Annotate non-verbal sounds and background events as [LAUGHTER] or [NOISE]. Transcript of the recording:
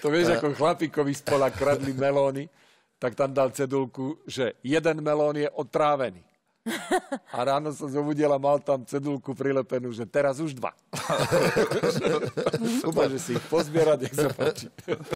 To vieš, ako chlapíkovi spola kradli melóny, tak tam dal cedulku, že jeden melón je otrávený. A ráno zobudil a mal tam cedulku prilepenú, že teraz už dva. Súba, [LAUGHS] že si ich pozbierať, nech sa páči.